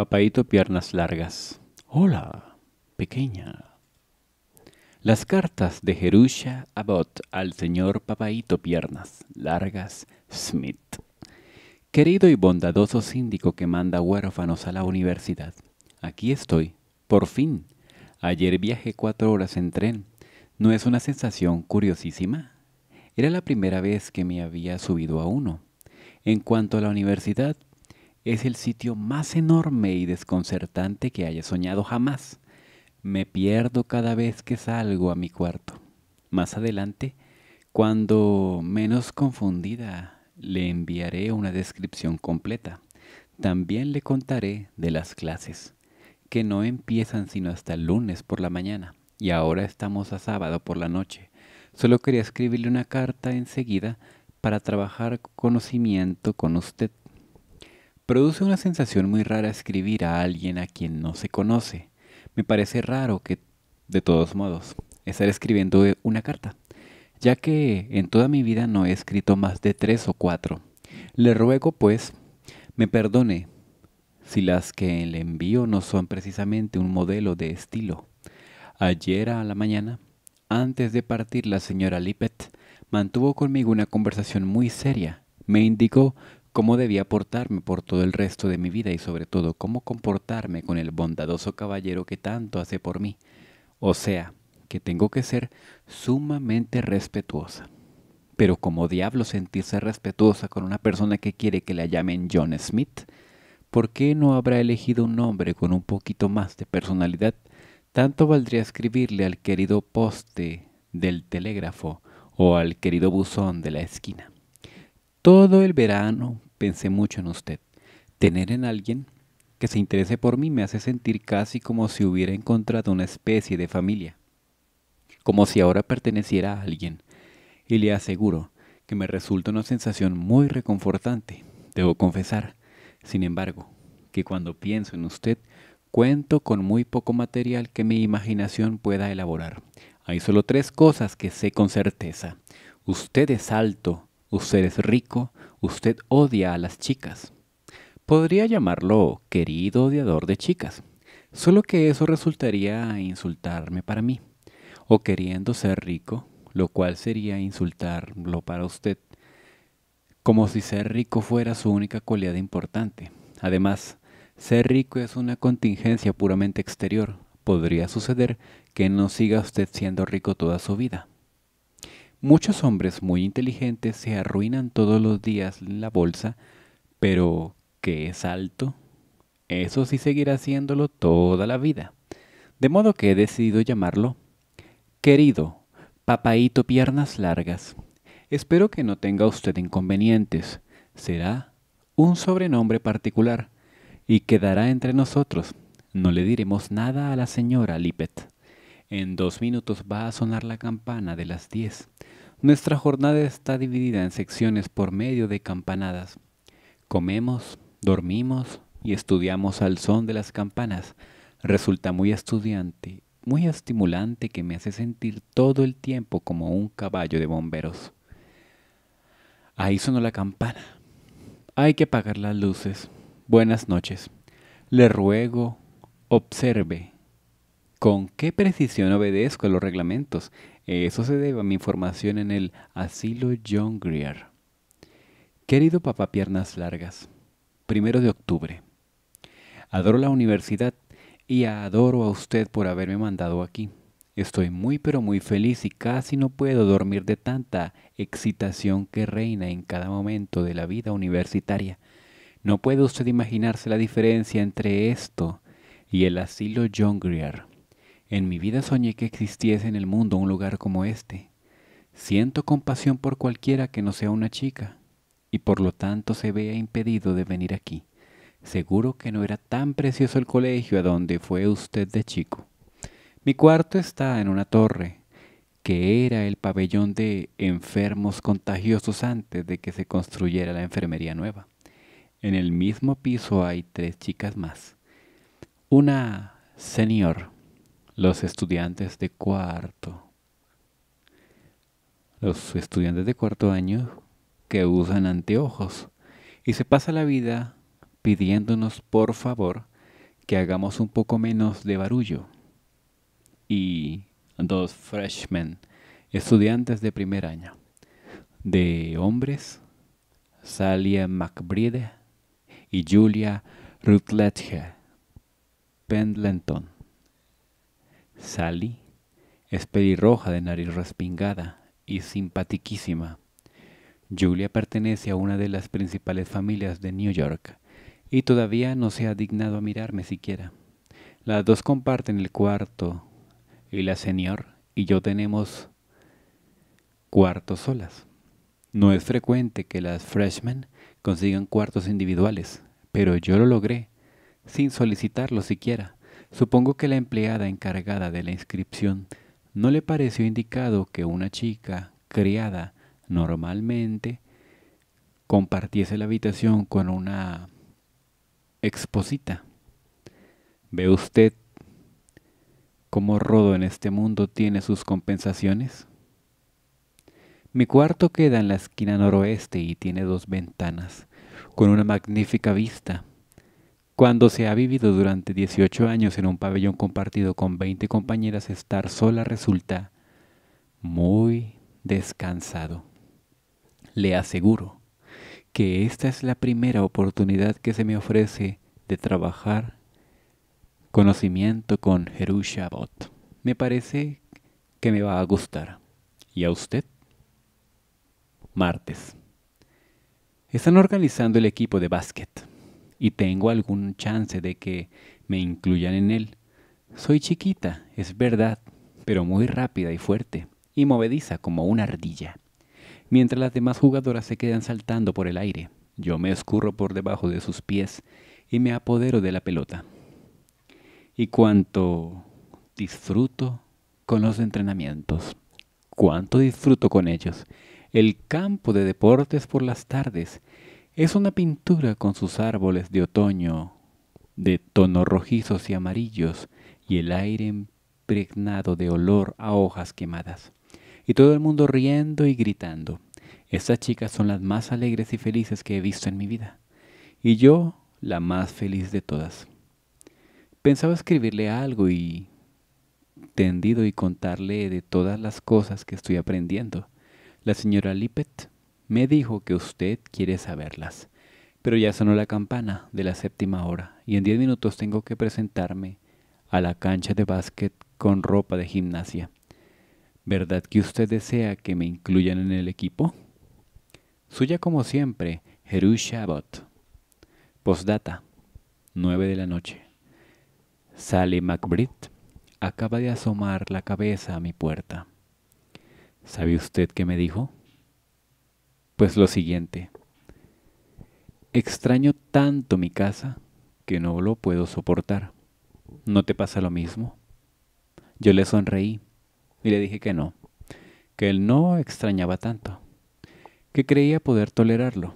Papaito Piernas Largas. Hola, pequeña. Las cartas de Jerusha Abbott al señor Papaito Piernas Largas Smith. Querido y bondadoso síndico que manda huérfanos a la universidad. Aquí estoy, por fin. Ayer viajé cuatro horas en tren. ¿No es una sensación curiosísima? Era la primera vez que me había subido a uno. En cuanto a la universidad, es el sitio más enorme y desconcertante que haya soñado jamás. Me pierdo cada vez que salgo a mi cuarto. Más adelante, cuando menos confundida, le enviaré una descripción completa. También le contaré de las clases, que no empiezan sino hasta el lunes por la mañana, y ahora estamos a sábado por la noche. Solo quería escribirle una carta enseguida para trabajar conocimiento con usted Produce una sensación muy rara escribir a alguien a quien no se conoce. Me parece raro que, de todos modos, estar escribiendo una carta, ya que en toda mi vida no he escrito más de tres o cuatro. Le ruego, pues, me perdone si las que le envío no son precisamente un modelo de estilo. Ayer a la mañana, antes de partir, la señora Lippet mantuvo conmigo una conversación muy seria. Me indicó cómo debía portarme por todo el resto de mi vida y sobre todo cómo comportarme con el bondadoso caballero que tanto hace por mí. O sea, que tengo que ser sumamente respetuosa. Pero como diablo sentirse respetuosa con una persona que quiere que la llamen John Smith, ¿por qué no habrá elegido un nombre con un poquito más de personalidad? Tanto valdría escribirle al querido poste del telégrafo o al querido buzón de la esquina. Todo el verano pensé mucho en usted. Tener en alguien que se interese por mí me hace sentir casi como si hubiera encontrado una especie de familia, como si ahora perteneciera a alguien. Y le aseguro que me resulta una sensación muy reconfortante, debo confesar. Sin embargo, que cuando pienso en usted, cuento con muy poco material que mi imaginación pueda elaborar. Hay solo tres cosas que sé con certeza. Usted es alto, Usted es rico, usted odia a las chicas. Podría llamarlo querido odiador de chicas, solo que eso resultaría insultarme para mí, o queriendo ser rico, lo cual sería insultarlo para usted, como si ser rico fuera su única cualidad importante. Además, ser rico es una contingencia puramente exterior. Podría suceder que no siga usted siendo rico toda su vida. Muchos hombres muy inteligentes se arruinan todos los días en la bolsa, pero que es alto, eso sí seguirá haciéndolo toda la vida. De modo que he decidido llamarlo Querido, papaito piernas largas. Espero que no tenga usted inconvenientes. Será un sobrenombre particular y quedará entre nosotros. No le diremos nada a la señora Lipet. En dos minutos va a sonar la campana de las diez. Nuestra jornada está dividida en secciones por medio de campanadas. Comemos, dormimos y estudiamos al son de las campanas. Resulta muy estudiante, muy estimulante que me hace sentir todo el tiempo como un caballo de bomberos. Ahí sonó la campana. Hay que apagar las luces. Buenas noches. Le ruego, observe. Con qué precisión obedezco a los reglamentos. Eso se debe a mi formación en el asilo John Greer. Querido papá piernas largas, primero de octubre. Adoro la universidad y adoro a usted por haberme mandado aquí. Estoy muy pero muy feliz y casi no puedo dormir de tanta excitación que reina en cada momento de la vida universitaria. No puede usted imaginarse la diferencia entre esto y el asilo John Grier. En mi vida soñé que existiese en el mundo un lugar como este. Siento compasión por cualquiera que no sea una chica, y por lo tanto se vea impedido de venir aquí. Seguro que no era tan precioso el colegio a donde fue usted de chico. Mi cuarto está en una torre, que era el pabellón de enfermos contagiosos antes de que se construyera la enfermería nueva. En el mismo piso hay tres chicas más. Una señor los estudiantes de cuarto. Los estudiantes de cuarto año que usan anteojos y se pasa la vida pidiéndonos por favor que hagamos un poco menos de barullo. Y dos freshmen, estudiantes de primer año, de hombres, Salia McBride y Julia Rutledge Pendleton Sally es pelirroja de nariz respingada y simpatiquísima. Julia pertenece a una de las principales familias de New York y todavía no se ha dignado a mirarme siquiera. Las dos comparten el cuarto y la señor y yo tenemos cuartos solas. No es frecuente que las freshmen consigan cuartos individuales, pero yo lo logré, sin solicitarlo siquiera. Supongo que la empleada encargada de la inscripción no le pareció indicado que una chica criada normalmente compartiese la habitación con una exposita. ¿Ve usted cómo Rodo en este mundo tiene sus compensaciones? Mi cuarto queda en la esquina noroeste y tiene dos ventanas, con una magnífica vista cuando se ha vivido durante 18 años en un pabellón compartido con 20 compañeras, estar sola resulta muy descansado. Le aseguro que esta es la primera oportunidad que se me ofrece de trabajar conocimiento con Jerusha Bot. Me parece que me va a gustar. ¿Y a usted? Martes. Están organizando el equipo de básquet y tengo algún chance de que me incluyan en él. Soy chiquita, es verdad, pero muy rápida y fuerte, y movediza como una ardilla. Mientras las demás jugadoras se quedan saltando por el aire, yo me escurro por debajo de sus pies y me apodero de la pelota. Y cuánto disfruto con los entrenamientos, cuánto disfruto con ellos. El campo de deportes por las tardes, es una pintura con sus árboles de otoño de tonos rojizos y amarillos y el aire impregnado de olor a hojas quemadas. Y todo el mundo riendo y gritando. Estas chicas son las más alegres y felices que he visto en mi vida. Y yo, la más feliz de todas. Pensaba escribirle algo y tendido y contarle de todas las cosas que estoy aprendiendo. La señora Lippet me dijo que usted quiere saberlas. Pero ya sonó la campana de la séptima hora y en diez minutos tengo que presentarme a la cancha de básquet con ropa de gimnasia. ¿Verdad que usted desea que me incluyan en el equipo? Suya como siempre, Jerusha Abbott. Postdata, nueve de la noche. Sally McBride acaba de asomar la cabeza a mi puerta. ¿Sabe usted qué me dijo? pues lo siguiente. Extraño tanto mi casa que no lo puedo soportar. ¿No te pasa lo mismo? Yo le sonreí y le dije que no, que él no extrañaba tanto, que creía poder tolerarlo.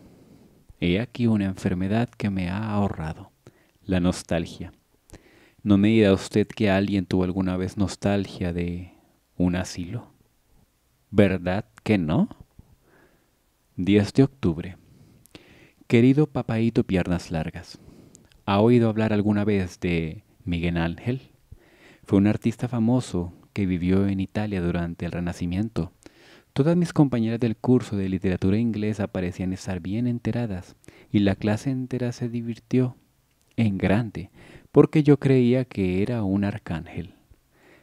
He aquí una enfermedad que me ha ahorrado, la nostalgia. ¿No me dirá usted que alguien tuvo alguna vez nostalgia de un asilo? ¿Verdad que no? 10 de octubre. Querido papaito piernas largas, ¿ha oído hablar alguna vez de Miguel Ángel? Fue un artista famoso que vivió en Italia durante el Renacimiento. Todas mis compañeras del curso de literatura inglesa parecían estar bien enteradas y la clase entera se divirtió en grande porque yo creía que era un arcángel.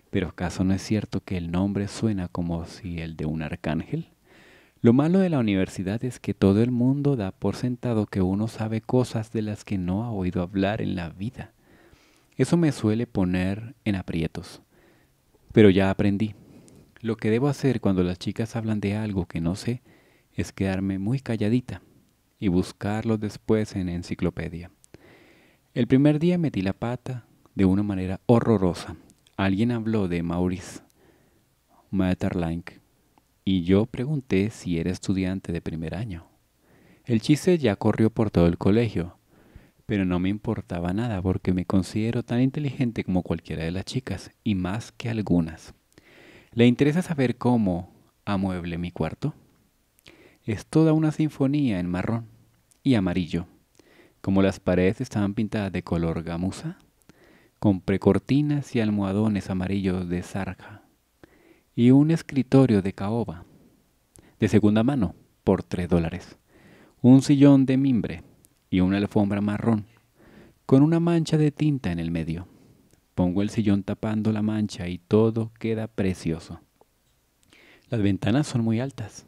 Pero ¿acaso no es cierto que el nombre suena como si el de un arcángel? Lo malo de la universidad es que todo el mundo da por sentado que uno sabe cosas de las que no ha oído hablar en la vida. Eso me suele poner en aprietos. Pero ya aprendí. Lo que debo hacer cuando las chicas hablan de algo que no sé es quedarme muy calladita y buscarlo después en enciclopedia. El primer día metí la pata de una manera horrorosa. Alguien habló de Maurice Maeterlinck y yo pregunté si era estudiante de primer año. El chiste ya corrió por todo el colegio, pero no me importaba nada porque me considero tan inteligente como cualquiera de las chicas, y más que algunas. ¿Le interesa saber cómo amueble mi cuarto? Es toda una sinfonía en marrón y amarillo. Como las paredes estaban pintadas de color gamuza, compré cortinas y almohadones amarillos de sarja y un escritorio de caoba, de segunda mano, por 3 dólares, un sillón de mimbre y una alfombra marrón, con una mancha de tinta en el medio. Pongo el sillón tapando la mancha y todo queda precioso. Las ventanas son muy altas,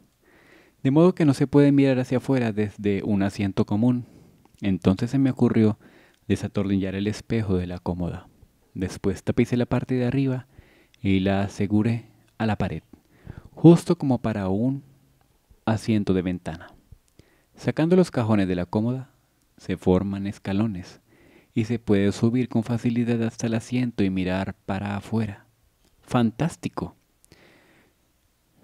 de modo que no se puede mirar hacia afuera desde un asiento común. Entonces se me ocurrió desatornillar el espejo de la cómoda. Después tapicé la parte de arriba y la aseguré la pared, justo como para un asiento de ventana. Sacando los cajones de la cómoda, se forman escalones y se puede subir con facilidad hasta el asiento y mirar para afuera. ¡Fantástico!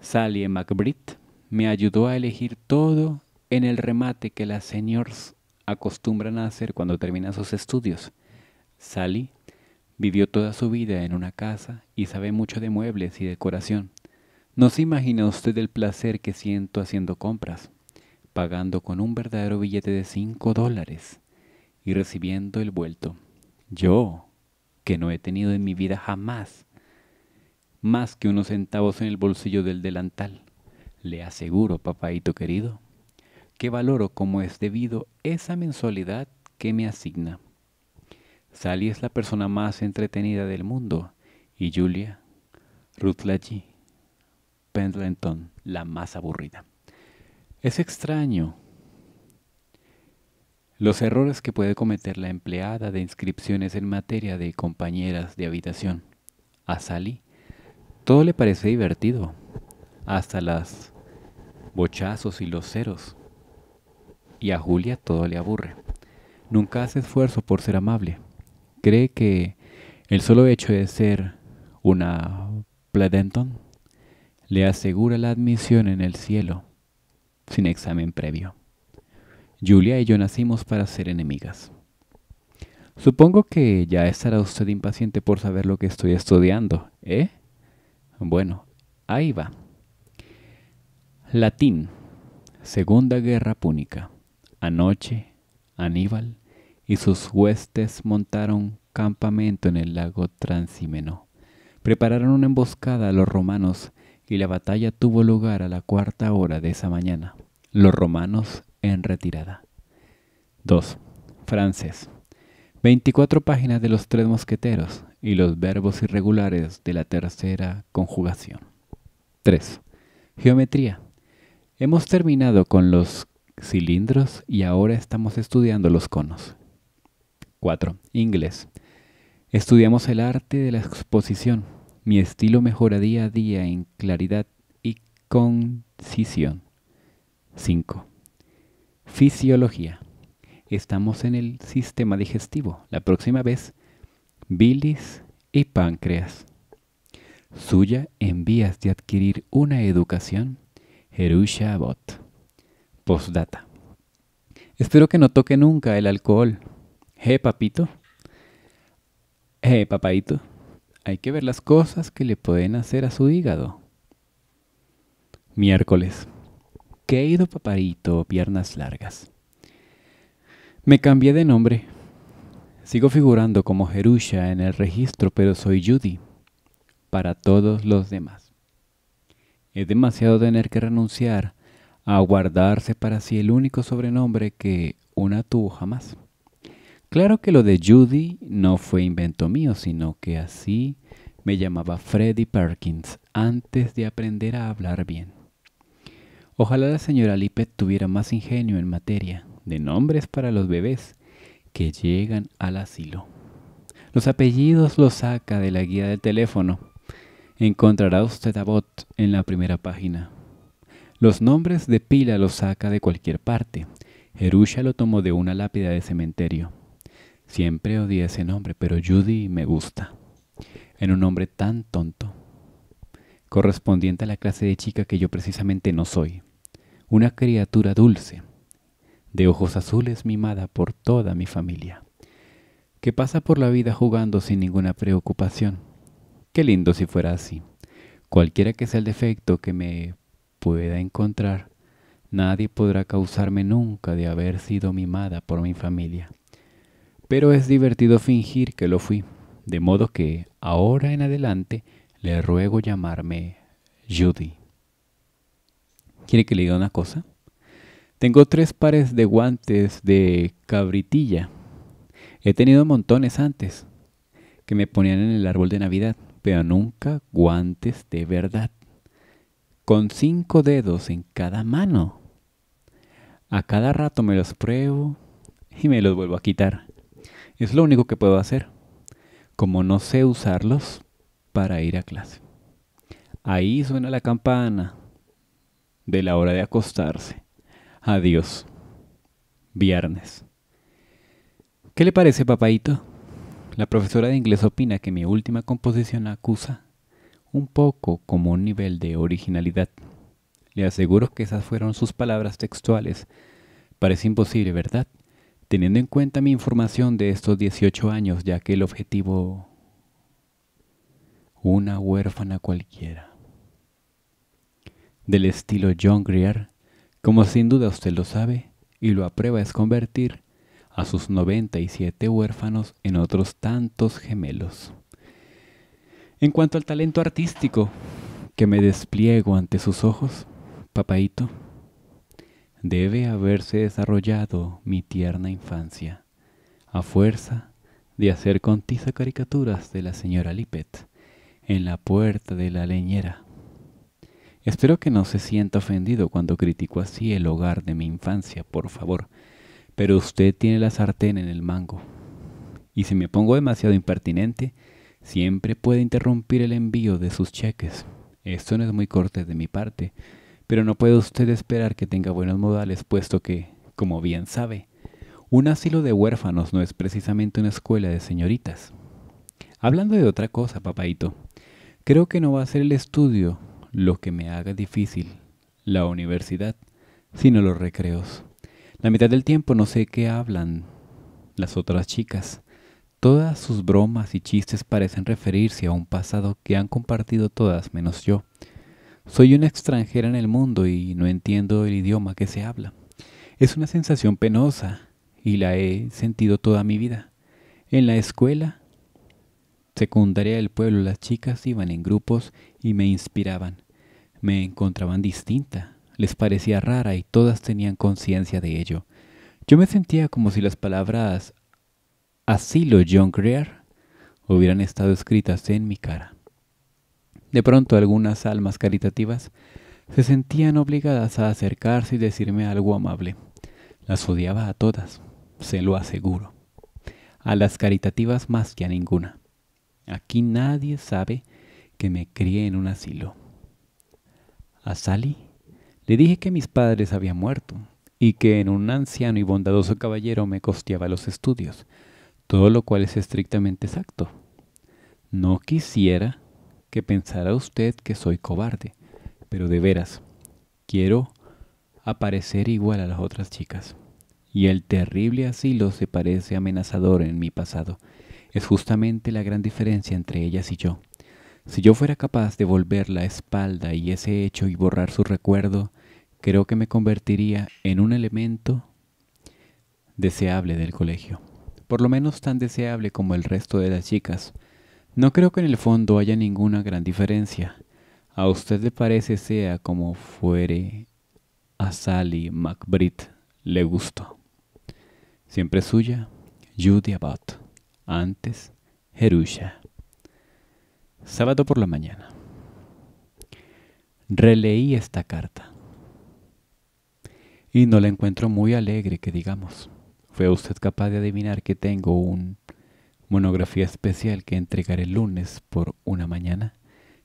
Sally McBride me ayudó a elegir todo en el remate que las señores acostumbran a hacer cuando terminan sus estudios. Sally Vivió toda su vida en una casa y sabe mucho de muebles y decoración. No se imagina usted el placer que siento haciendo compras, pagando con un verdadero billete de cinco dólares y recibiendo el vuelto. Yo, que no he tenido en mi vida jamás más que unos centavos en el bolsillo del delantal, le aseguro, papaito querido, que valoro como es debido esa mensualidad que me asigna. Sally es la persona más entretenida del mundo y Julia, Ruth Laggy, Pendleton, la más aburrida. Es extraño los errores que puede cometer la empleada de inscripciones en materia de compañeras de habitación. A Sally todo le parece divertido, hasta las bochazos y los ceros. Y a Julia todo le aburre. Nunca hace esfuerzo por ser amable cree que el solo hecho de ser una Pladenton le asegura la admisión en el cielo, sin examen previo. Julia y yo nacimos para ser enemigas. Supongo que ya estará usted impaciente por saber lo que estoy estudiando, ¿eh? Bueno, ahí va. Latín, Segunda Guerra Púnica. Anoche, Aníbal, y sus huestes montaron campamento en el lago Transimeno. Prepararon una emboscada a los romanos y la batalla tuvo lugar a la cuarta hora de esa mañana. Los romanos en retirada. 2. Francés. 24 páginas de los tres mosqueteros y los verbos irregulares de la tercera conjugación. 3. Geometría. Hemos terminado con los cilindros y ahora estamos estudiando los conos. 4. Inglés. Estudiamos el arte de la exposición. Mi estilo mejora día a día en claridad y concisión. 5. Fisiología. Estamos en el sistema digestivo. La próxima vez, bilis y páncreas. Suya en vías de adquirir una educación. Jerusha Bot. Postdata. Espero que no toque nunca el alcohol. Hey, papito. Hey, papadito. Hay que ver las cosas que le pueden hacer a su hígado. Miércoles. ido, paparito, piernas largas. Me cambié de nombre. Sigo figurando como Jerusha en el registro, pero soy Judy para todos los demás. Es demasiado tener que renunciar a guardarse para sí el único sobrenombre que una tuvo jamás. Claro que lo de Judy no fue invento mío, sino que así me llamaba Freddy Perkins antes de aprender a hablar bien. Ojalá la señora Lippet tuviera más ingenio en materia de nombres para los bebés que llegan al asilo. Los apellidos los saca de la guía del teléfono. Encontrará usted a Bot en la primera página. Los nombres de pila los saca de cualquier parte. Jerusha lo tomó de una lápida de cementerio. Siempre odié ese nombre, pero Judy me gusta. en un nombre tan tonto, correspondiente a la clase de chica que yo precisamente no soy. Una criatura dulce, de ojos azules mimada por toda mi familia, que pasa por la vida jugando sin ninguna preocupación. Qué lindo si fuera así. Cualquiera que sea el defecto que me pueda encontrar, nadie podrá causarme nunca de haber sido mimada por mi familia pero es divertido fingir que lo fui, de modo que ahora en adelante le ruego llamarme Judy. ¿Quiere que le diga una cosa? Tengo tres pares de guantes de cabritilla. He tenido montones antes que me ponían en el árbol de Navidad, pero nunca guantes de verdad. Con cinco dedos en cada mano. A cada rato me los pruebo y me los vuelvo a quitar. Es lo único que puedo hacer. Como no sé usarlos para ir a clase. Ahí suena la campana de la hora de acostarse. Adiós. Viernes. ¿Qué le parece, papaito? La profesora de inglés opina que mi última composición acusa un poco como un nivel de originalidad. Le aseguro que esas fueron sus palabras textuales. Parece imposible, ¿verdad? Teniendo en cuenta mi información de estos 18 años, ya que el objetivo... Una huérfana cualquiera. Del estilo John Greer, como sin duda usted lo sabe y lo aprueba es convertir a sus 97 huérfanos en otros tantos gemelos. En cuanto al talento artístico que me despliego ante sus ojos, papaito, debe haberse desarrollado mi tierna infancia, a fuerza de hacer con tiza caricaturas de la señora Lippet en la puerta de la leñera. Espero que no se sienta ofendido cuando critico así el hogar de mi infancia, por favor, pero usted tiene la sartén en el mango. Y si me pongo demasiado impertinente, siempre puede interrumpir el envío de sus cheques. Esto no es muy cortés de mi parte, pero no puede usted esperar que tenga buenos modales, puesto que, como bien sabe, un asilo de huérfanos no es precisamente una escuela de señoritas. Hablando de otra cosa, papaito, creo que no va a ser el estudio lo que me haga difícil la universidad, sino los recreos. La mitad del tiempo no sé qué hablan las otras chicas. Todas sus bromas y chistes parecen referirse a un pasado que han compartido todas menos yo. Soy una extranjera en el mundo y no entiendo el idioma que se habla. Es una sensación penosa y la he sentido toda mi vida. En la escuela secundaria del pueblo las chicas iban en grupos y me inspiraban. Me encontraban distinta, les parecía rara y todas tenían conciencia de ello. Yo me sentía como si las palabras asilo John Greer hubieran estado escritas en mi cara. De pronto algunas almas caritativas se sentían obligadas a acercarse y decirme algo amable. Las odiaba a todas, se lo aseguro. A las caritativas más que a ninguna. Aquí nadie sabe que me crié en un asilo. A Sally le dije que mis padres habían muerto y que en un anciano y bondadoso caballero me costeaba los estudios, todo lo cual es estrictamente exacto. No quisiera que pensará usted que soy cobarde, pero de veras, quiero aparecer igual a las otras chicas. Y el terrible asilo se parece amenazador en mi pasado. Es justamente la gran diferencia entre ellas y yo. Si yo fuera capaz de volver la espalda y ese hecho y borrar su recuerdo, creo que me convertiría en un elemento deseable del colegio, por lo menos tan deseable como el resto de las chicas, no creo que en el fondo haya ninguna gran diferencia. A usted le parece sea como fuere a Sally McBride le gustó. Siempre suya, Judy Abbott. Antes, Jerusha. Sábado por la mañana. Releí esta carta. Y no la encuentro muy alegre, que digamos. ¿Fue usted capaz de adivinar que tengo un monografía especial que entregaré el lunes por una mañana,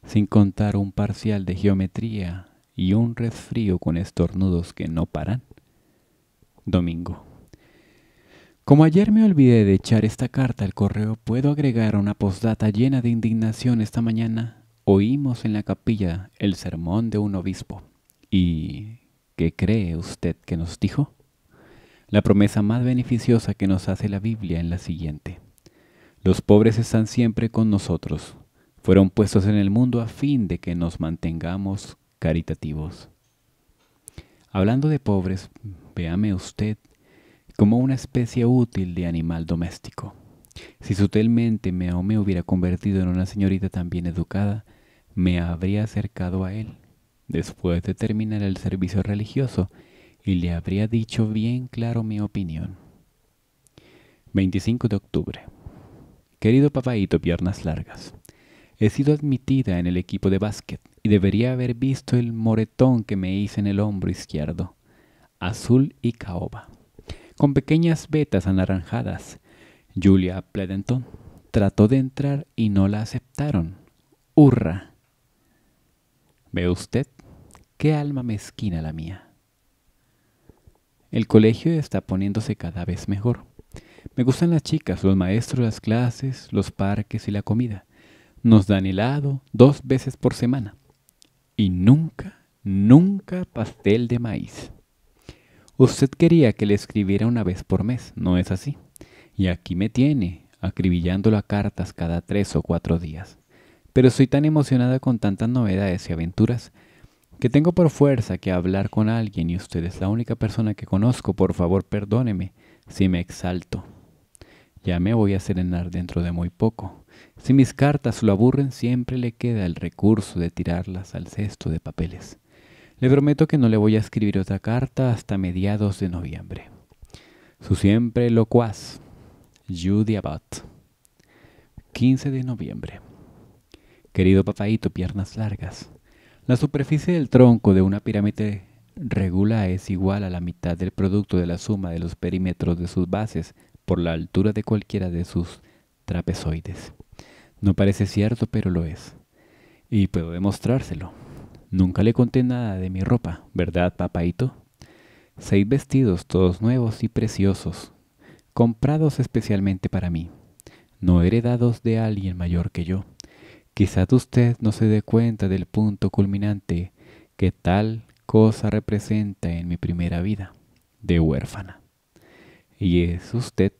sin contar un parcial de geometría y un resfrío con estornudos que no paran. Domingo. Como ayer me olvidé de echar esta carta al correo, puedo agregar una postdata llena de indignación esta mañana. Oímos en la capilla el sermón de un obispo. ¿Y qué cree usted que nos dijo? La promesa más beneficiosa que nos hace la Biblia en la siguiente. Los pobres están siempre con nosotros. Fueron puestos en el mundo a fin de que nos mantengamos caritativos. Hablando de pobres, véame usted como una especie útil de animal doméstico. Si sutilmente me hubiera convertido en una señorita tan bien educada, me habría acercado a él, después de terminar el servicio religioso, y le habría dicho bien claro mi opinión. 25 de octubre. Querido papaito piernas largas, he sido admitida en el equipo de básquet y debería haber visto el moretón que me hice en el hombro izquierdo, azul y caoba, con pequeñas vetas anaranjadas. Julia Pledenton trató de entrar y no la aceptaron. ¡Hurra! ¿Ve usted? ¡Qué alma mezquina la mía! El colegio está poniéndose cada vez mejor. Me gustan las chicas, los maestros, las clases, los parques y la comida. Nos dan helado dos veces por semana. Y nunca, nunca pastel de maíz. Usted quería que le escribiera una vez por mes, ¿no es así? Y aquí me tiene, acribillándolo a cartas cada tres o cuatro días. Pero estoy tan emocionada con tantas novedades y aventuras que tengo por fuerza que hablar con alguien y usted es la única persona que conozco. Por favor, perdóneme si me exalto. Ya me voy a serenar dentro de muy poco. Si mis cartas lo aburren, siempre le queda el recurso de tirarlas al cesto de papeles. Le prometo que no le voy a escribir otra carta hasta mediados de noviembre. Su siempre locuaz, Judy Abbott. 15 de noviembre. Querido papaito, piernas largas. La superficie del tronco de una pirámide regular es igual a la mitad del producto de la suma de los perímetros de sus bases por la altura de cualquiera de sus trapezoides. No parece cierto, pero lo es. Y puedo demostrárselo. Nunca le conté nada de mi ropa, ¿verdad, papaito? Seis vestidos, todos nuevos y preciosos, comprados especialmente para mí, no heredados de alguien mayor que yo. Quizás usted no se dé cuenta del punto culminante que tal cosa representa en mi primera vida de huérfana y es usted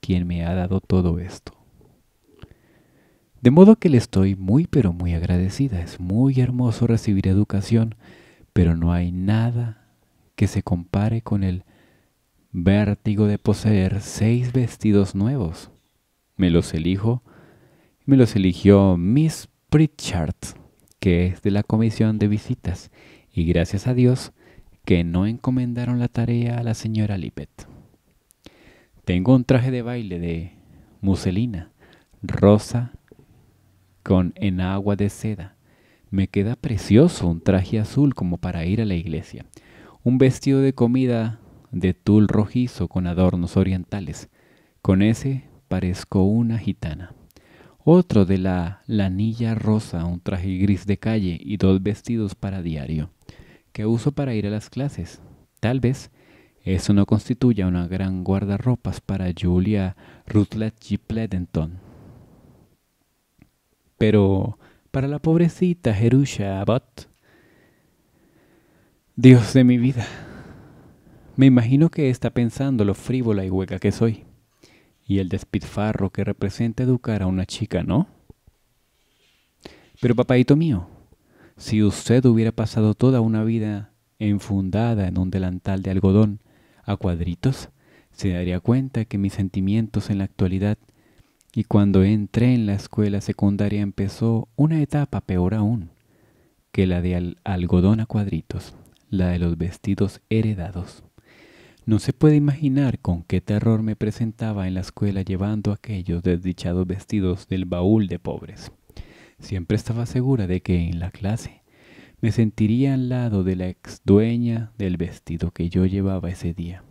quien me ha dado todo esto. De modo que le estoy muy pero muy agradecida. Es muy hermoso recibir educación, pero no hay nada que se compare con el vértigo de poseer seis vestidos nuevos. Me los elijo, me los eligió Miss Pritchard, que es de la comisión de visitas, y gracias a Dios que no encomendaron la tarea a la señora Lippet. Tengo un traje de baile de muselina, rosa con enagua de seda. Me queda precioso un traje azul como para ir a la iglesia. Un vestido de comida de tul rojizo con adornos orientales. Con ese parezco una gitana. Otro de la lanilla rosa, un traje gris de calle y dos vestidos para diario, que uso para ir a las clases. Tal vez eso no constituye una gran guardarropas para Julia Rutledge G. Pledenton. Pero para la pobrecita Jerusha Abbott, Dios de mi vida, me imagino que está pensando lo frívola y hueca que soy, y el despilfarro que representa educar a una chica, ¿no? Pero papadito mío, si usted hubiera pasado toda una vida enfundada en un delantal de algodón, a cuadritos, se daría cuenta que mis sentimientos en la actualidad y cuando entré en la escuela secundaria empezó una etapa peor aún que la de algodón a cuadritos, la de los vestidos heredados. No se puede imaginar con qué terror me presentaba en la escuela llevando aquellos desdichados vestidos del baúl de pobres. Siempre estaba segura de que en la clase me sentiría al lado de la ex dueña del vestido que yo llevaba ese día.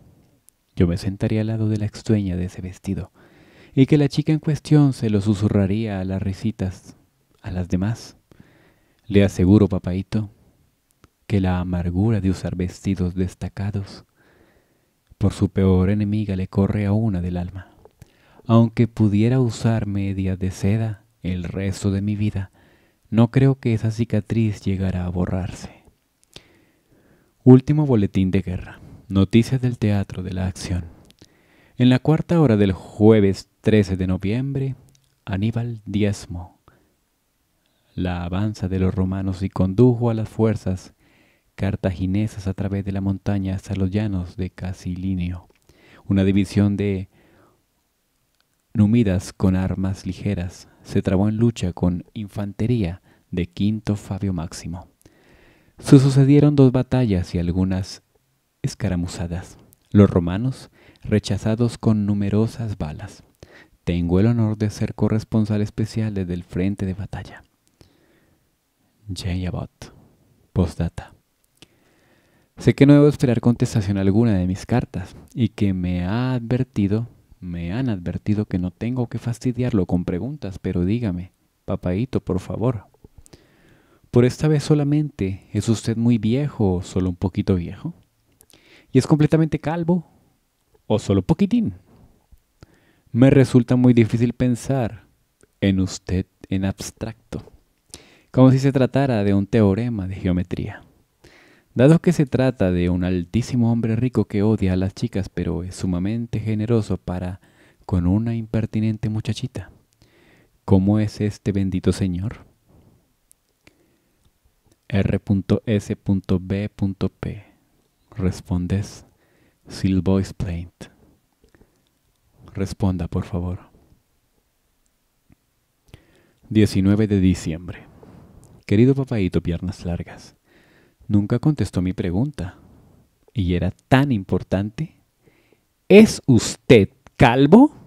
Yo me sentaría al lado de la ex dueña de ese vestido y que la chica en cuestión se lo susurraría a las risitas, a las demás. Le aseguro, papaito, que la amargura de usar vestidos destacados por su peor enemiga le corre a una del alma. Aunque pudiera usar media de seda el resto de mi vida, no creo que esa cicatriz llegara a borrarse. Último boletín de guerra. Noticias del teatro de la acción. En la cuarta hora del jueves 13 de noviembre, Aníbal diezmo la avanza de los romanos y condujo a las fuerzas cartaginesas a través de la montaña hasta los llanos de Casilinio. Una división de numidas con armas ligeras se trabó en lucha con infantería de Quinto Fabio Máximo. Se sucedieron dos batallas y algunas escaramuzadas. Los romanos, rechazados con numerosas balas. Tengo el honor de ser corresponsal especial desde el frente de batalla. J. Postdata. Sé que no debo esperar contestación alguna de mis cartas y que me ha advertido, me han advertido que no tengo que fastidiarlo con preguntas, pero dígame, papaito, por favor, por esta vez solamente, ¿es usted muy viejo o solo un poquito viejo? ¿Y es completamente calvo o solo poquitín? Me resulta muy difícil pensar en usted en abstracto, como si se tratara de un teorema de geometría. Dado que se trata de un altísimo hombre rico que odia a las chicas pero es sumamente generoso para con una impertinente muchachita. ¿Cómo es este bendito señor? R.S.B.P. Respondes Silvois Plaint. Responda, por favor. 19 de diciembre. Querido papaito Piernas Largas, nunca contestó mi pregunta. Y era tan importante. ¿Es usted calvo?